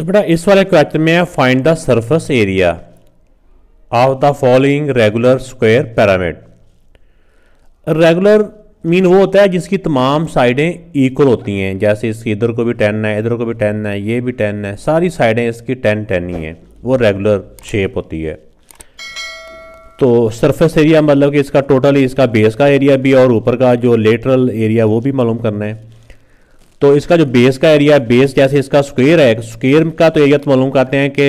तो बेटा इस वाले क्वेश्चन में find the surface area of the following regular square pyramid regular mean वो होता है जिसकी तमाम साइडें इक्वल होती हैं जैसे इसकी इधर को भी टेन है इधर को भी टेन है ये भी टेन है सारी साइडें इसकी टेन टेन ही हैं वो रेगुलर शेप होती है तो सरफेस एरिया मतलब कि इसका टोटल इसका बेस का एरिया भी और ऊपर का जो लेटरल एरिया वो भी मालूम करना है तो इसका जो बेस का एरिया है बेस जैसे इसका स्क्वेयर है स्क्वेयर का तो एरिया तो मालूम करते हैं कि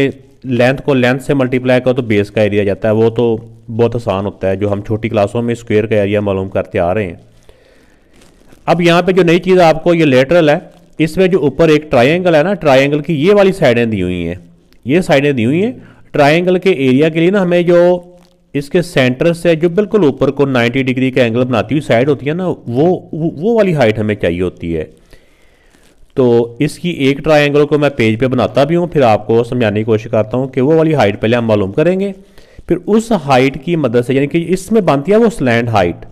लेंथ को लेंथ से मल्टीप्लाई करो तो बेस का एरिया जाता है वो तो बहुत आसान होता है जो हम छोटी क्लासों में स्क्वेयर का एरिया मालूम करते आ रहे हैं अब यहाँ पे जो नई चीज़ आपको ये लेटरल है इसमें जो ऊपर एक ट्राइंगल है ना ट्राइंगल की ये वाली साइडें दी हुई हैं ये साइडें दी हुई हैं ट्राइंगल के एरिया के लिए ना हमें जो इसके सेंटर से जो बिल्कुल ऊपर को 90 डिग्री का एंगल बनाती हुई साइड होती है ना वो वो वाली हाइट हमें चाहिए होती है तो इसकी एक ट्राइंगल को मैं पेज पे बनाता भी हूँ फिर आपको समझाने की कोशिश करता हूँ कि वो वाली हाइट पहले हम मालूम करेंगे फिर उस हाइट की मदद से यानी कि इसमें बनती है वो स्लैंड हाइट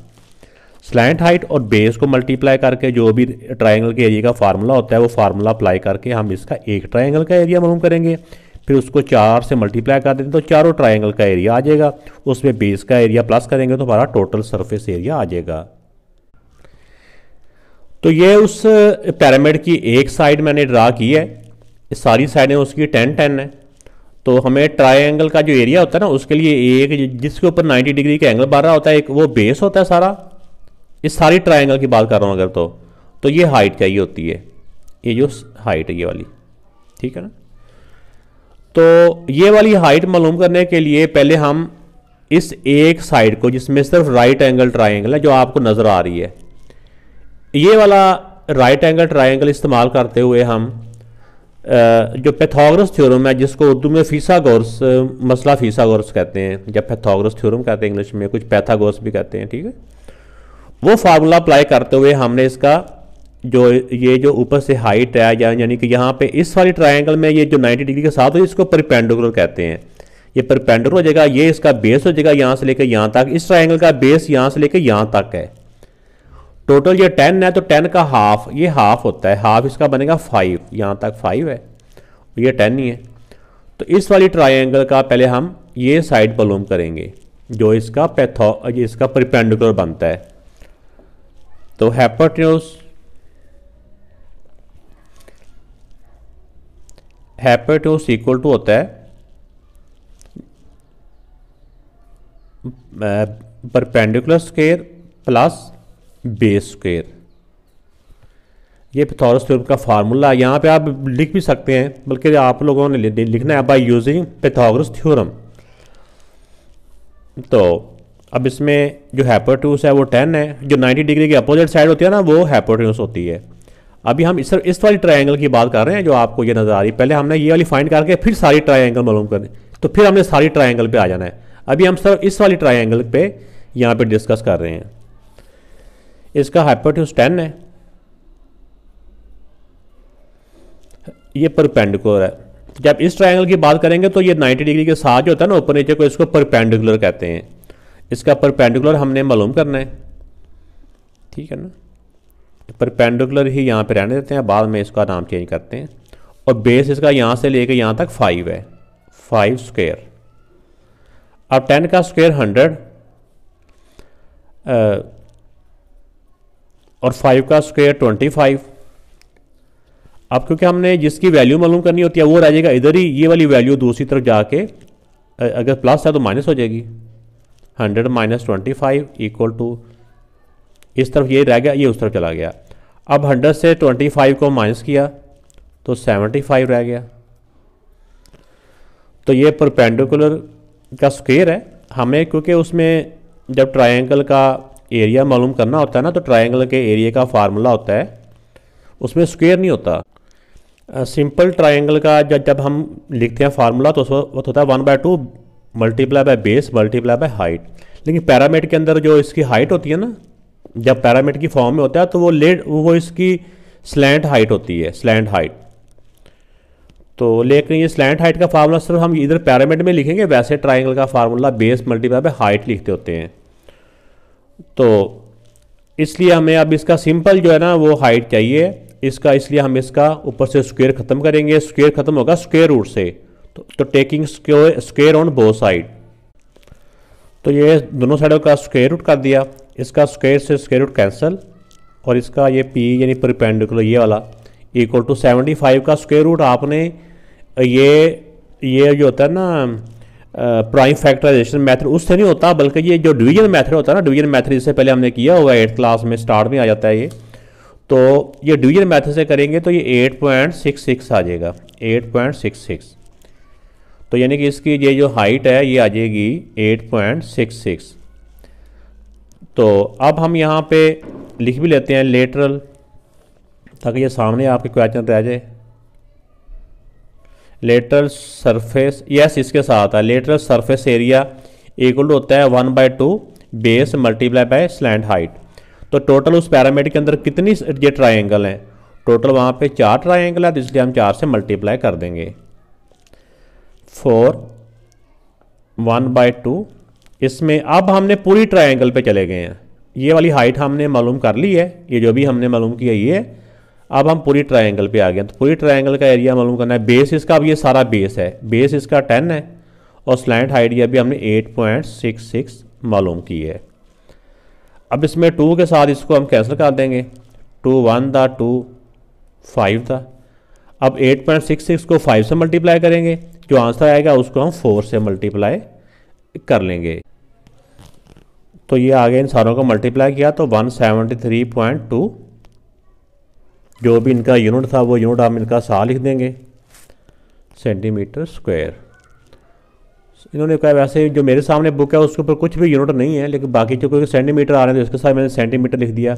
स्लैंड हाइट और बेस को मल्टीप्लाई करके जो भी ट्राइंगल के एरिया का फार्मूला होता है वो फार्मूला अप्लाई करके हम इसका एक ट्राइंगल का एरिया मालूम करेंगे फिर उसको चार से मल्टीप्लाई कर देते हैं तो चारों ट्राइंगल का एरिया आ जाएगा उसमें बेस का एरिया प्लस करेंगे तो हमारा टोटल सरफेस एरिया आ जाएगा तो ये उस पैरामिड की एक साइड मैंने ड्रा की है सारी साइडें उसकी टेन टेन है तो हमें ट्रायंगल का जो एरिया होता है ना उसके लिए एक जिसके ऊपर 90 डिग्री का एंगल बढ़ रहा होता है एक वो बेस होता है सारा इस सारी ट्रायंगल की बात कर रहा हूँ अगर तो तो ये हाइट चाहिए होती है ये जो हाइट है ये वाली ठीक है ना तो ये वाली हाइट मालूम करने के लिए पहले हम इस एक साइड को जिसमें सिर्फ राइट एंगल ट्राइंगल है जो आपको नज़र आ रही है ये वाला राइट एंगल ट्राइंगल इस्तेमाल करते हुए हम जो पैथोग्रस थ्योरम है जिसको उर्दू में फीसागोरस मसला फीसागोरस कहते हैं जब पैथोग्रस थ्योरम कहते हैं इंग्लिश में कुछ पैथागोर्स भी कहते हैं ठीक है वो फार्मूला अप्लाई करते हुए हमने इसका जो ये जो ऊपर से हाइट है या यानी कि यहाँ पे इस वाली ट्राइंगल में ये जो 90 डिग्री के साथ हो इसको परपेंडिकुलर कहते हैं ये परपेंडिकुलर हो जाएगा ये इसका बेस हो जाएगा यहाँ से लेकर यहाँ तक इस ट्राइंगल का बेस यहाँ से लेकर यहाँ तक है टोटल ये टेन है तो टेन का हाफ ये हाफ होता है हाफ इसका बनेगा फाइव यहाँ तक फाइव है ये टेन ही है तो इस वाली ट्राइंगल का पहले हम ये साइड बलूम करेंगे जो इसका पैथो इसका प्रिपेंडिकुलर बनता है तो हैपरटेन्यूस हैपरटेन्यूस इक्वल टू होता है perpendicular square plus base square ये पिथोरस थ्योरम का फार्मूला यहाँ पे आप लिख भी सकते हैं बल्कि आप लोगों ने लिखना है बाई यूजिंग पिथागोरस थ्योरम तो अब इसमें जो हैपोट्यूस है वो टेन है जो 90 डिग्री की अपोजिट साइड होती है ना वो हैपोट्यूस होती है अभी हम इस, इस वाली ट्रायंगल की बात कर रहे हैं जो आपको ये नज़र आ रही है पहले हमने ये वाली फाइंड करके फिर सारी ट्रायंगल मालूम करनी तो फिर हमने सारी ट्रायंगल पे आ जाना है अभी हम सब इस वाली ट्रायंगल पे यहाँ पे डिस्कस कर रहे हैं इसका हाइपोट्यूस टेन है ये परपेंडिकुलर है जब इस ट्रायंगल की बात करेंगे तो ये 90 डिग्री के साथ जो होता है ना ऊपर नीचे को इसको परपेंडिकुलर कहते हैं इसका परपेंडिकुलर हमने मालूम करना है ठीक है ना परपेंडिकुलर ही यहाँ पे रहने देते हैं बाद में इसका नाम चेंज करते हैं और बेस इसका यहाँ से लेकर यहाँ तक फाइव है फाइव स्क्वेयर अब टेन का स्क्वेयर हंड्रेड और फाइव का स्क्वेयर ट्वेंटी फाइव अब क्योंकि हमने जिसकी वैल्यू मालूम करनी होती है वो रह जाएगा इधर ही ये वाली वैल्यू दूसरी तरफ जाके अगर प्लस है तो माइनस हो जाएगी hundred minus twenty five equal to इस तरफ ये रह गया ये उस तरफ चला गया अब हंड्रेड से ट्वेंटी फाइव को माइनस किया तो सेवेंटी फाइव रह गया तो ये परपेंडिकुलर का स्क्वेयर है हमें क्योंकि उसमें जब ट्रायंगल का एरिया मालूम करना होता है ना तो ट्राइंगल के एरिया का फार्मूला होता है उसमें स्क्वेयर नहीं होता सिंपल ट्राइंगल का जब जब हम लिखते हैं फार्मूला तो उस वक्त होता है one by two multiply by base multiply by height लेकिन पैरामेट के अंदर जो इसकी हाइट होती है ना जब पैरामेट की फॉर्म में होता है तो वो लेट वो इसकी स्लैंट हाइट होती है स्लैंट हाइट तो लेकिन ये स्लैंट हाइट का फार्मूला सिर्फ हम इधर पैरामीटर में लिखेंगे वैसे ट्राइंगल का formula base multiply by height लिखते होते हैं तो इसलिए हमें अब इसका सिंपल जो है ना वो हाइट चाहिए इसका इसलिए हम इसका ऊपर से स्क्वेयर ख़त्म करेंगे स्क्वेयर ख़त्म होगा स्क्वेयर रूट से तो, तो taking square on both side तो ये दोनों साइडों का स्क्वेयर रूट कर दिया इसका स्क्वेयर से स्क्वेयर रूट कैंसिल और इसका ये पी यानी परपेंडिकुलर ये वाला इक्वल टू सेवेंटी फाइव का स्क्वेयर रूट आपने ये ये जो होता है ना प्राइम फैक्टराइजेशन मैथड उससे नहीं होता बल्कि ये जो डिवीजन मैथड होता है ना डिवीजन मैथड जिससे पहले हमने किया हुआ एट्थ क्लास में स्टार्ट में आ जाता है ये तो ये डिवीजन मैथड से करेंगे तो ये 8.66 आ जाएगा 8.66 तो यानी कि इसकी ये जो हाइट है ये आ जाएगी 8.66 तो अब हम यहाँ पर लिख भी लेते हैं लेटरल ताकि ये सामने आपके क्वेश्चन रह जाए लेटरल सरफेस यस इसके साथ है lateral surface area equal to होता है one by two base multiply by slant height तो टोटल उस पैरामीटर के अंदर कितनी ये ट्राइंगल हैं टोटल वहाँ पे चार ट्राइंगल है तो इसलिए हम चार से मल्टीप्लाई कर देंगे फोर वन बाय टू इसमें अब हमने पूरी ट्राइंगल पे चले गए हैं ये वाली हाइट हमने मालूम कर ली है ये जो भी हमने मालूम किया ये अब हम पूरी ट्रायंगल पे आ गए तो पूरी ट्रायंगल का एरिया मालूम करना है बेस इसका अब ये सारा बेस है बेस इसका टेन है और स्लैंड हाइट ये अभी हमने एट पॉइंट सिक्स सिक्स मालूम की है अब इसमें टू के साथ इसको हम कैंसिल कर देंगे टू वन था टू फाइव था अब एट पॉइंट सिक्स सिक्स को फाइव से मल्टीप्लाई करेंगे जो आंसर आएगा उसको हम फोर से मल्टीप्लाई कर लेंगे तो ये आगे इन सारों को मल्टीप्लाई किया तो one seventy three point two जो भी इनका यूनिट था वो यूनिट हम इनका सा लिख देंगे सेंटीमीटर स्क्वायर इन्होंने कहा वैसे जो मेरे सामने बुक है उसके ऊपर कुछ भी यूनिट नहीं है लेकिन बाकी जो कोई सेंटीमीटर आ रहे हैं उसके तो साथ मैंने सेंटीमीटर लिख दिया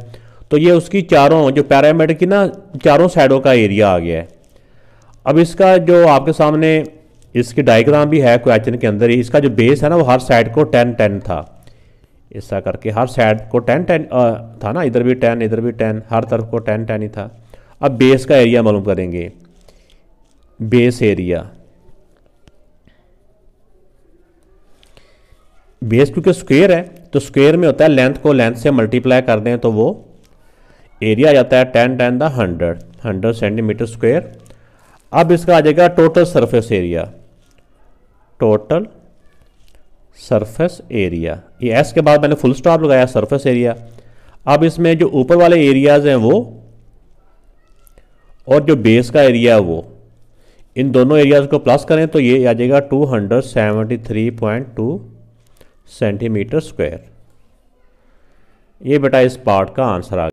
तो ये उसकी चारों जो पैरामीटर की ना चारों साइडों का एरिया आ गया है अब इसका जो आपके सामने इसकी डायग्राम भी है क्वेश्चन के अंदर ही इसका जो बेस है ना वो हर साइड को टेन टेन था ऐसा करके हर साइड को टेन टेन था ना इधर भी टेन इधर भी टेन हर तरफ को टेन टेन ही था अब बेस का एरिया मालूम करेंगे बेस एरिया बेस क्योंकि स्क्वेयर है तो स्क्वेयर में होता है लेंथ को लेंथ से मल्टीप्लाई कर दें तो वो एरिया आ जाता है ten ten the hundred hundred centimetre square अब इसका आ जाएगा total surface area total surface area ये एस के बाद मैंने फुल स्टॉप लगाया सरफेस एरिया अब इसमें जो ऊपर वाले एरियाज हैं वो और जो बेस का एरिया है वो इन दोनों एरियाज को प्लस करें तो ये आ जाएगा 273.2 सेंटीमीटर स्क्वायर ये बेटा इस पार्ट का आंसर आ गया